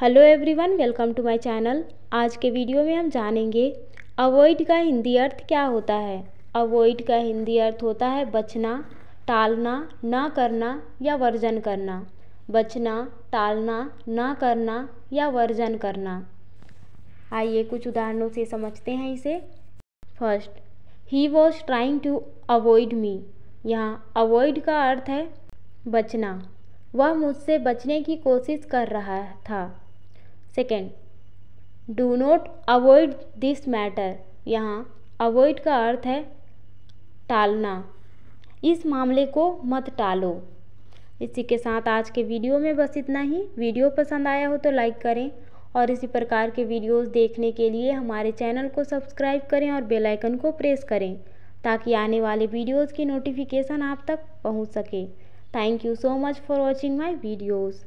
hello everyone welcome to my channel आज के video में हम जानेंगे अवॉइड का हिंदी अर्थ क्या होता है अवॉइड का हिंदी अर्थ होता है बचना टालना ना करना या वर्जन करना बचना टालना ना करना या वर्जन करना आइए कुछ उदाहरणों से समझते हैं इसे फर्स्ट ही was trying to avoid me यहाँ अवॉइड का अर्थ है बचना वह मुझसे बचने की कोशिश कर रहा था second do not avoid this matter यहाँ अवॉइड का अर्थ है टालना इस मामले को मत टालो इसी के साथ आज के वीडियो में बस इतना ही वीडियो पसंद आया हो तो लाइक करें और इसी प्रकार के वीडियोस देखने के लिए हमारे चैनल को सब्सक्राइब करें और बेल आइकन को प्रेस करें ताकि आने वाले वीडियोस की नोटिफिकेशन आप तक पहुंच सके thank you so much for watching my videos